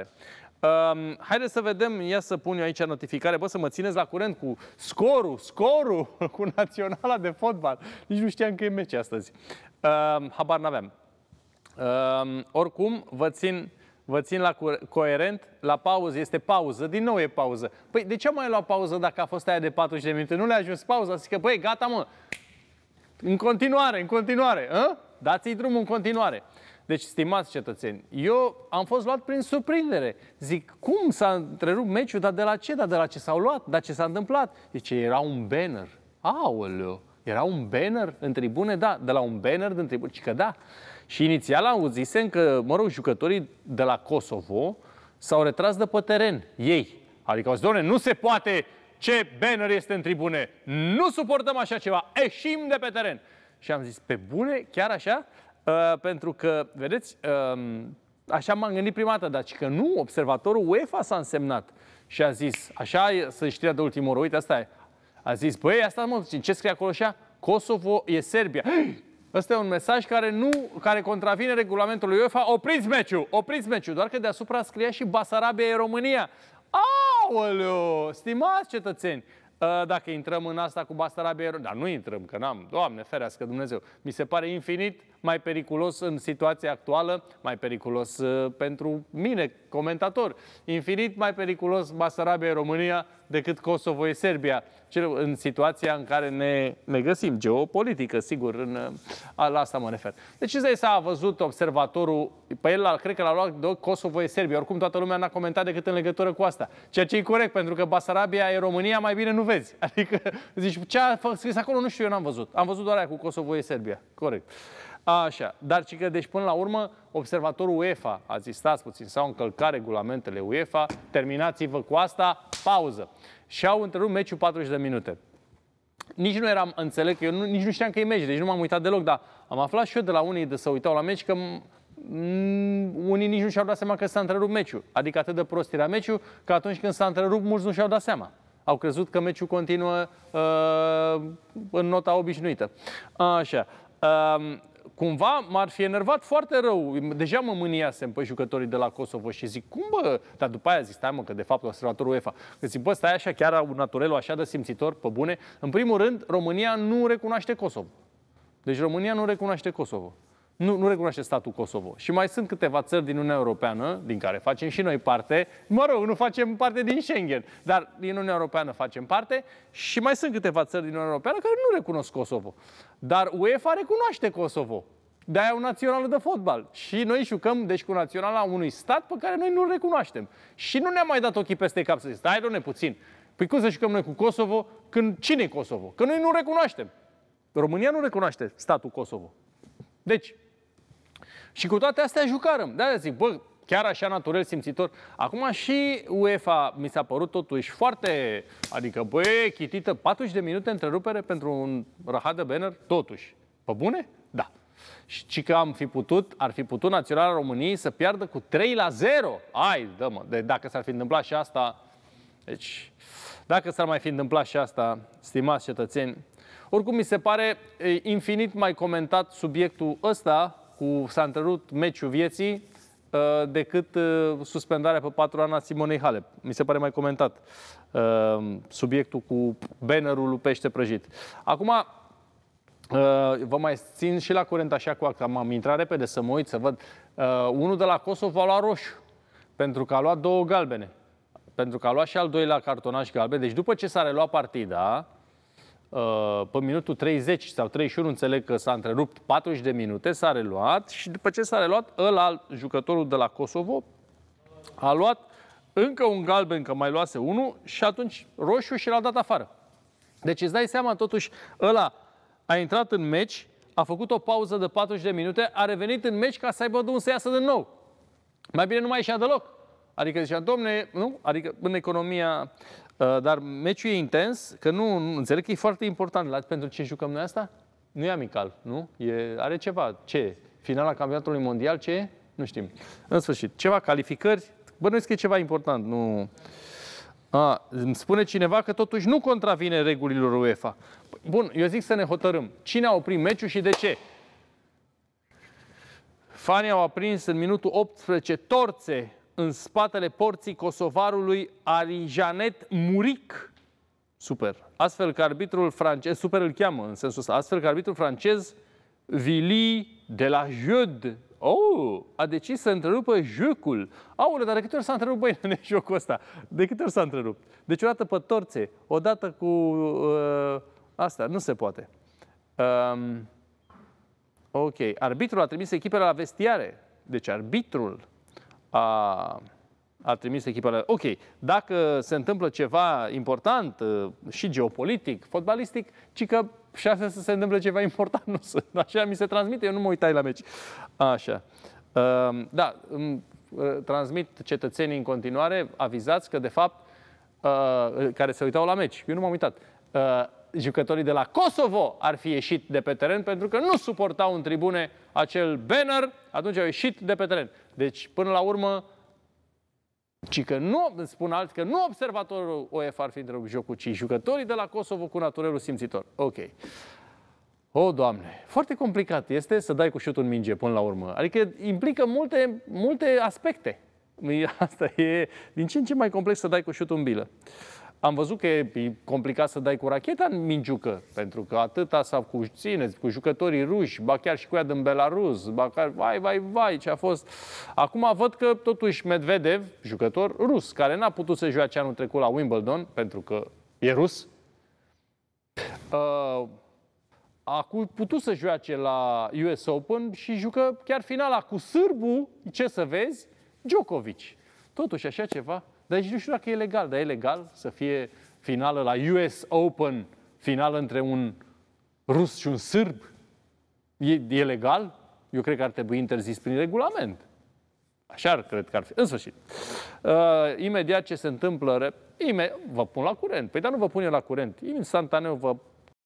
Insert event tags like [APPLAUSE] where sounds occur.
tare. Um, haideți să vedem, ia să pun eu aici notificare, bă, să mă țineți la curent cu scorul, scorul [LAUGHS] cu naționala de fotbal. Nici nu știam că e meci astăzi. Um, habar n-aveam. Um, oricum, vă țin, vă țin la coerent, la pauză, este pauză, din nou e pauză. Păi de ce am mai luat pauză dacă a fost aia de 40 de minute? Nu le-a ajuns pauza, zic că, băi, gata mă, în continuare, în continuare, a? Ă? Dați-i drumul în continuare. Deci, stimați cetățeni, eu am fost luat prin surprindere. Zic, cum s-a întrerupt meciul, dar de la ce, dar de la ce s-au luat, dar ce s-a întâmplat? Deci, era un banner. Aoleu, era un banner în tribune? Da, de la un banner din tribune, și că da. Și inițial am auzisem că, mă rog, jucătorii de la Kosovo s-au retras de pe teren, ei. Adică au zis, doamne, nu se poate ce banner este în tribune. Nu suportăm așa ceva. Eșim de pe teren. Și am zis, pe bune, chiar așa? Uh, pentru că, vedeți, uh, așa m-am gândit prima dată, dar că nu, observatorul UEFA s-a însemnat și a zis, așa să știa de ultimul oră, uite, asta e. A zis, băi, asta mă, ce scrie acolo așa? Kosovo e Serbia. [GASPS] Ăsta e un mesaj care nu, care contravine regulamentului UEFA. Opriți meciul, opriți meciul, doar că deasupra scria și Basarabia e România. Aoleu, stimați cetățeni, Ă, dacă intrăm în asta cu Basarabia, dar nu intrăm, că n-am, Doamne ferească Dumnezeu, mi se pare infinit mai periculos în situația actuală, mai periculos uh, pentru mine, comentator, infinit mai periculos Basarabia România decât Kosovo e Serbia, în situația în care ne, ne găsim, geopolitică, sigur, în, uh, la asta mă refer. Deci ce s-a văzut observatorul, pe el cred că l-a luat de Kosovo e Serbia, oricum toată lumea n-a comentat decât în legătură cu asta, ceea ce e corect, pentru că Basarabia e România, mai bine nu vezi. [LAUGHS] Adică zici, ce a scris acolo, nu știu, eu n-am văzut. Am văzut doar aia cu Kosovo e Serbia, corect. Așa, dar și că deci până la urmă observatorul UEFA a zis, stați puțin, s-au încălcat regulamentele UEFA, terminați-vă cu asta, pauză. Și au întrerupt meciul 40 de minute. Nici nu eram, înțeleg, eu nu, nici nu știam că e meci, deci nu m-am uitat deloc, dar am aflat și eu de la unii de să uitau la meci că unii nici nu și-au dat seama că s-a întrerupt meciul. Adică atât de prost era meciul, că atunci când s-a întrerupt, mulți nu și-au dat seama. Au crezut că meciul continuă uh, în nota obișnuită. Așa. Uh, cumva m-ar fi enervat foarte rău. Deja mă mâniasem pe jucătorii de la Kosovo și zic, cum bă? Dar după aia zic, stai mă, că de fapt observatorul UEFA. Că zic, bă, stai așa, chiar un naturelul așa de simțitor, pe bune. În primul rând, România nu recunoaște Kosovo. Deci România nu recunoaște Kosovo nu, nu recunoaște statul Kosovo. Și mai sunt câteva țări din Uniunea Europeană, din care facem și noi parte, mă rog, nu facem parte din Schengen, dar din Uniunea Europeană facem parte și mai sunt câteva țări din Uniunea Europeană care nu recunosc Kosovo. Dar UEFA recunoaște Kosovo. De-aia o națională de fotbal. Și noi jucăm, deci, cu naționala unui stat pe care noi nu-l recunoaștem. Și nu ne-am mai dat ochii peste cap să zic, stai, doamne, puțin. Păi cum să jucăm noi cu Kosovo când cine e Kosovo? Că noi nu recunoaștem. România nu recunoaște statul Kosovo. Deci, și cu toate astea jucarăm. De-aia zic, bă, chiar așa naturel simțitor. Acum și UEFA mi s-a părut totuși foarte, adică, bă, chitită, 40 de minute întrerupere pentru un rahat de banner, totuși. Pe bune? Da. Și că am fi putut, ar fi putut Naționala României să piardă cu 3 la 0. Ai, dă-mă, de, dacă s-ar fi întâmplat și asta, deci, dacă s-ar mai fi întâmplat și asta, stimați cetățeni, oricum mi se pare infinit mai comentat subiectul ăsta cu s-a întrerupt meciul vieții uh, decât uh, suspendarea pe patru ani a Simonei Halep. Mi se pare mai comentat uh, subiectul cu bannerul pește prăjit. Acum, vă mai țin și la curent așa cu acta. M-am intrat repede să mă uit, să văd. Unul de la Kosovo a luat roșu, pentru că a luat două galbene. Pentru că a luat și al doilea cartonaș galben. Deci după ce s-a reluat partida, Uh, pe minutul 30 sau 31, înțeleg că s-a întrerupt 40 de minute, s-a reluat și după ce s-a reluat, ăla, jucătorul de la Kosovo, a luat încă un galben, că mai luase unul și atunci roșu și l-a dat afară. Deci îți dai seama, totuși, ăla a intrat în meci, a făcut o pauză de 40 de minute, a revenit în meci ca să aibă de un să iasă din nou. Mai bine nu mai ieșea deloc. Adică zicea, domne, nu? Adică în economia... Uh, dar meciul e intens, că nu, înțeleg că e foarte important. La, pentru ce jucăm noi asta? Nu e amical, nu? E, are ceva. Ce? Finala campionatului mondial? Ce e? Nu știm. În sfârșit, ceva calificări. nu că e ceva important, nu... A, îmi spune cineva că totuși nu contravine regulilor UEFA. Bun, eu zic să ne hotărâm. Cine a oprit meciul și de ce? Fanii au aprins în minutul 18 torțe în spatele porții kosovarului Arijanet Muric. Super. Astfel că arbitrul francez, super îl cheamă în sensul ăsta, astfel că arbitrul francez Vili de la Jod Oh, a decis să întrerupă jocul. Aule, dar de câte ori s-a întrerupt [LAUGHS] în jocul ăsta? De câte ori s-a întrerupt? Deci odată pe torțe, odată cu uh, asta, nu se poate. Um, ok, arbitrul a trimis echipele la vestiare. Deci arbitrul a, a trimis echipele. Ok, dacă se întâmplă ceva important uh, și geopolitic, fotbalistic, ci că și asta să se întâmple ceva [LAUGHS] important nu sunt. Așa mi se transmite, eu nu mă uitai la meci. Așa. Um, da, uh, transmit cetățenii în continuare, avizați că de fapt, uh, care se uitau la meci, eu nu m-am uitat, jucătorii de la Kosovo ar fi ieșit de pe teren pentru că nu suportau în tribune acel banner, atunci au ieșit de pe teren. Deci, până la urmă, ci că nu, spun alt, că nu observatorul OF ar fi întrebat jocul, ci jucătorii de la Kosovo cu naturelul simțitor. Ok. O, Doamne, foarte complicat este să dai cu șutul în minge până la urmă. Adică implică multe, multe aspecte. Asta e din ce în ce mai complex să dai cu șutul în bilă. Am văzut că e complicat să dai cu racheta în mingiucă, pentru că atâta s-a cu țineți, cu jucătorii ruși, ba chiar și cu ea din Belarus, ba chiar, vai, vai, vai, ce a fost. Acum văd că totuși Medvedev, jucător rus, care n-a putut să joace anul trecut la Wimbledon, pentru că e rus, uh, a putut să joace la US Open și jucă chiar finala cu sârbu, ce să vezi, Djokovic. Totuși așa ceva deci nu știu dacă e legal, dar e legal să fie finală la US Open, finală între un rus și un sârb? E, e legal? Eu cred că ar trebui interzis prin regulament. Așa ar, cred că ar fi. În sfârșit. Uh, imediat ce se întâmplă, ime- vă pun la curent. Păi dar nu vă pune la curent. Instantaneu vă